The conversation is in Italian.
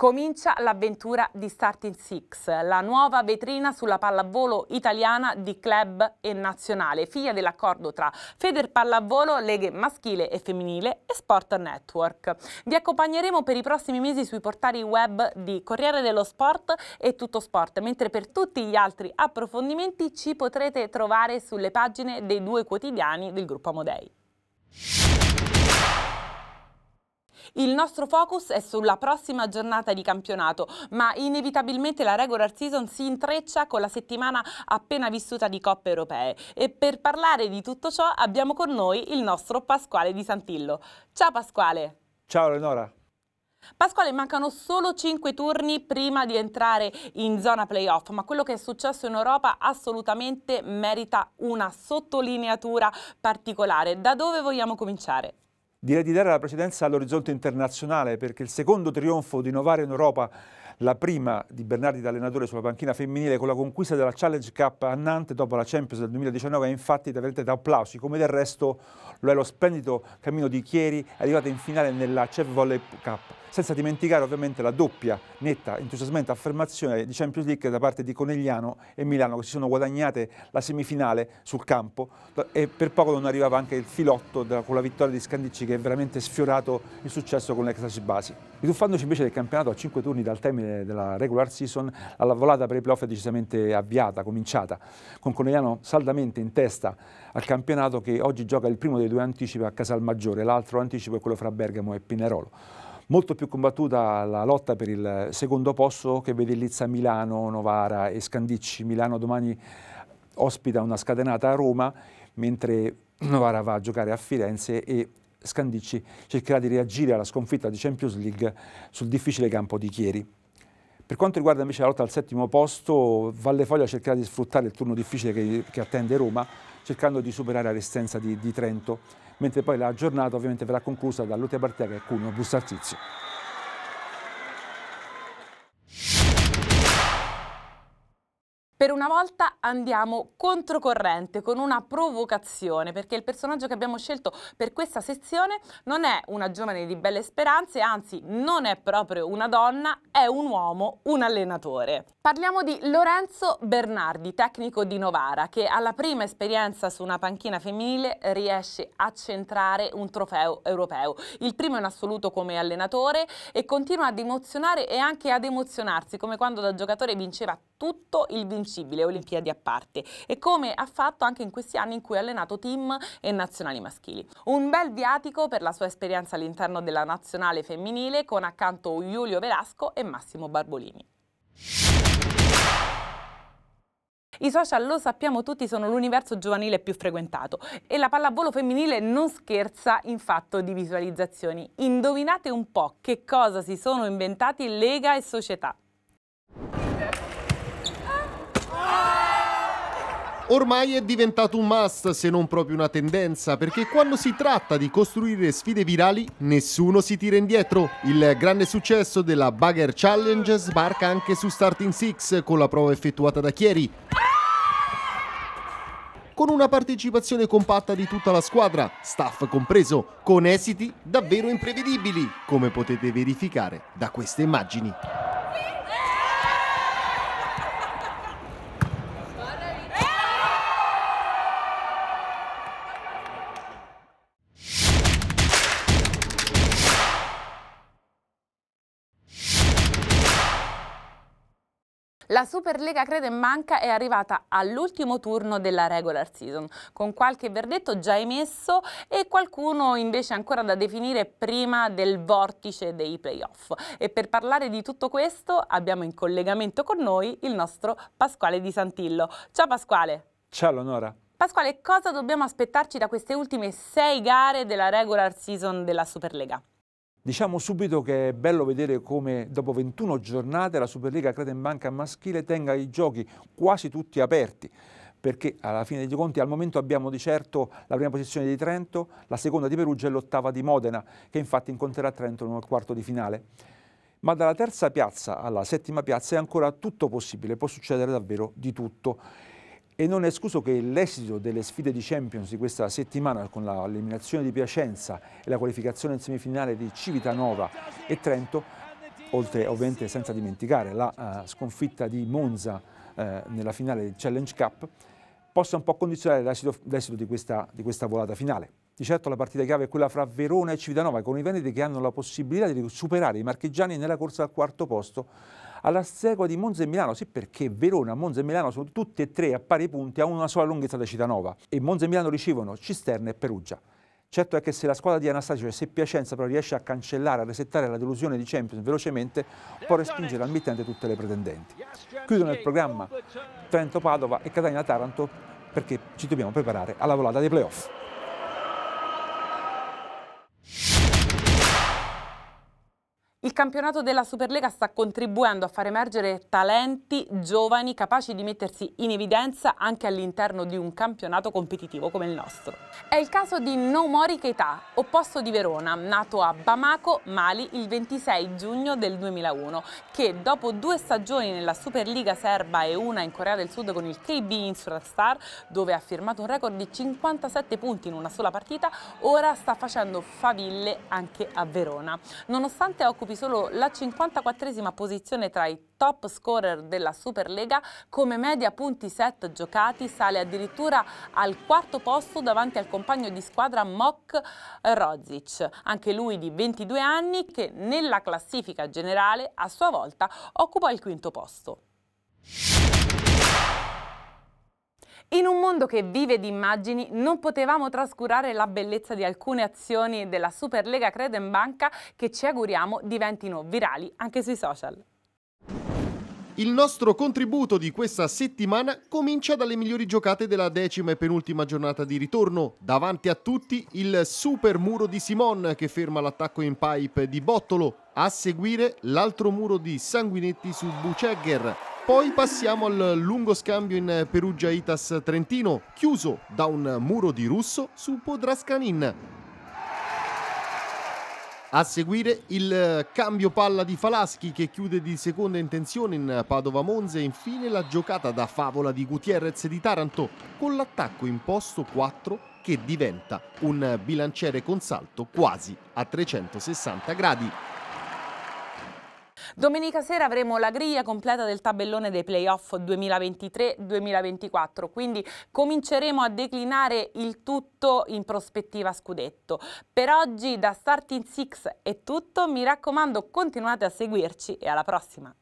Comincia l'avventura di Starting Six, la nuova vetrina sulla pallavolo italiana di club e nazionale, figlia dell'accordo tra Feder Pallavolo, leghe maschile e femminile e Sport Network. Vi accompagneremo per i prossimi mesi sui portali web di Corriere dello Sport e Tutto Sport, mentre per tutti gli altri approfondimenti ci potrete trovare sulle pagine dei due quotidiani del gruppo Amodei. Il nostro focus è sulla prossima giornata di campionato, ma inevitabilmente la regular season si intreccia con la settimana appena vissuta di Coppe Europee e per parlare di tutto ciò abbiamo con noi il nostro Pasquale Di Santillo. Ciao Pasquale! Ciao Leonora! Pasquale, mancano solo 5 turni prima di entrare in zona playoff, ma quello che è successo in Europa assolutamente merita una sottolineatura particolare. Da dove vogliamo cominciare? direi di dare la precedenza all'orizzonte internazionale perché il secondo trionfo di Novara in Europa la prima di Bernardi da allenatore sulla panchina femminile con la conquista della Challenge Cup a Nantes dopo la Champions del 2019 è infatti veramente da applausi, come del resto lo è lo splendido cammino di Chieri arrivato in finale nella CEF Volley Cup senza dimenticare ovviamente la doppia, netta, entusiasmante affermazione di Champions League da parte di Conegliano e Milano che si sono guadagnate la semifinale sul campo e per poco non arrivava anche il filotto da, con la vittoria di Scandicci che è veramente sfiorato il successo con l'ex basi. Rituffandoci invece del campionato a 5 turni dal termine della regular season, la volata per i playoff è decisamente avviata, cominciata, con Conegliano saldamente in testa al campionato che oggi gioca il primo dei due anticipi a Casalmaggiore, l'altro anticipo è quello fra Bergamo e Pinerolo molto più combattuta la lotta per il secondo posto che vede Lizza Milano, Novara e Scandicci. Milano domani ospita una scatenata a Roma, mentre Novara va a giocare a Firenze e Scandicci cercherà di reagire alla sconfitta di Champions League sul difficile campo di Chieri. Per quanto riguarda invece la lotta al settimo posto, Vallefoglia cercherà di sfruttare il turno difficile che, che attende Roma, cercando di superare la resistenza di, di Trento, mentre poi la giornata ovviamente verrà conclusa da Lotte Bartea che è Cuneo Bustarzizio. Per una volta andiamo controcorrente con una provocazione perché il personaggio che abbiamo scelto per questa sezione non è una giovane di belle speranze, anzi non è proprio una donna, è un uomo, un allenatore. Parliamo di Lorenzo Bernardi, tecnico di Novara, che alla prima esperienza su una panchina femminile riesce a centrare un trofeo europeo, il primo in assoluto come allenatore e continua ad emozionare e anche ad emozionarsi come quando da giocatore vinceva tutto il vincibile, Olimpiadi a parte, e come ha fatto anche in questi anni in cui ha allenato team e nazionali maschili. Un bel viatico per la sua esperienza all'interno della nazionale femminile con accanto Giulio Velasco e Massimo Barbolini. I social, lo sappiamo tutti, sono l'universo giovanile più frequentato e la pallavolo femminile non scherza in fatto di visualizzazioni. Indovinate un po' che cosa si sono inventati Lega e società. Ormai è diventato un must, se non proprio una tendenza, perché quando si tratta di costruire sfide virali, nessuno si tira indietro. Il grande successo della Bugger Challenge sbarca anche su Starting Six con la prova effettuata da Chieri, con una partecipazione compatta di tutta la squadra, staff compreso, con esiti davvero imprevedibili, come potete verificare da queste immagini. La Superlega Crede in Manca è arrivata all'ultimo turno della regular season, con qualche verdetto già emesso e qualcuno invece ancora da definire prima del vortice dei playoff. E per parlare di tutto questo abbiamo in collegamento con noi il nostro Pasquale Di Santillo. Ciao Pasquale! Ciao Leonora! Pasquale, cosa dobbiamo aspettarci da queste ultime sei gare della regular season della Superlega? Diciamo subito che è bello vedere come dopo 21 giornate la Superliga Superlega Banca maschile tenga i giochi quasi tutti aperti perché alla fine dei conti al momento abbiamo di certo la prima posizione di Trento, la seconda di Perugia e l'ottava di Modena, che infatti incontrerà Trento nel quarto di finale. Ma dalla terza piazza alla settima piazza è ancora tutto possibile, può succedere davvero di tutto e non è escluso che l'esito delle sfide di Champions di questa settimana con l'eliminazione di Piacenza e la qualificazione in semifinale di Civitanova e Trento, oltre ovviamente senza dimenticare la uh, sconfitta di Monza uh, nella finale del Challenge Cup, possa un po' condizionare l'esito di, di questa volata finale. Di certo la partita chiave è quella fra Verona e Civitanova, con i Veneti che hanno la possibilità di superare i marchigiani nella corsa al quarto posto alla stregua di Monza e Milano, sì perché Verona, Monza e Milano sono tutti e tre a pari punti a una sola lunghezza da Citanova e Monza e Milano ricevono Cisterna e Perugia. Certo è che se la squadra di Anastasio cioè e se Piacenza però riesce a cancellare, a resettare la delusione di Champions velocemente, può respingere al mittente tutte le pretendenti. Chiudono il programma Trento-Padova e Catania-Taranto perché ci dobbiamo preparare alla volata dei playoff. campionato della Superlega sta contribuendo a far emergere talenti giovani capaci di mettersi in evidenza anche all'interno di un campionato competitivo come il nostro. È il caso di Nomori Keita, opposto di Verona, nato a Bamako, Mali, il 26 giugno del 2001, che dopo due stagioni nella Superliga serba e una in Corea del Sud con il KB Insula Star, dove ha firmato un record di 57 punti in una sola partita, ora sta facendo faville anche a Verona. Nonostante occupi solo solo la 54esima posizione tra i top scorer della Superlega, come media punti set giocati sale addirittura al quarto posto davanti al compagno di squadra Mok Rozic, anche lui di 22 anni che nella classifica generale a sua volta occupa il quinto posto. In un mondo che vive di immagini non potevamo trascurare la bellezza di alcune azioni della Superlega Credo in Banca che ci auguriamo diventino virali anche sui social. Il nostro contributo di questa settimana comincia dalle migliori giocate della decima e penultima giornata di ritorno. Davanti a tutti il super muro di Simon che ferma l'attacco in pipe di Bottolo. A seguire l'altro muro di Sanguinetti su Bucegger. Poi passiamo al lungo scambio in Perugia-Itas Trentino, chiuso da un muro di Russo su Podrascanin. A seguire il eh, cambio palla di Falaschi che chiude di seconda intenzione in Padova Monza e infine la giocata da favola di Gutierrez di Taranto con l'attacco in posto 4 che diventa un bilanciere con salto quasi a 360 gradi. Domenica sera avremo la griglia completa del tabellone dei playoff 2023-2024, quindi cominceremo a declinare il tutto in prospettiva scudetto. Per oggi da Starting Six è tutto, mi raccomando continuate a seguirci e alla prossima!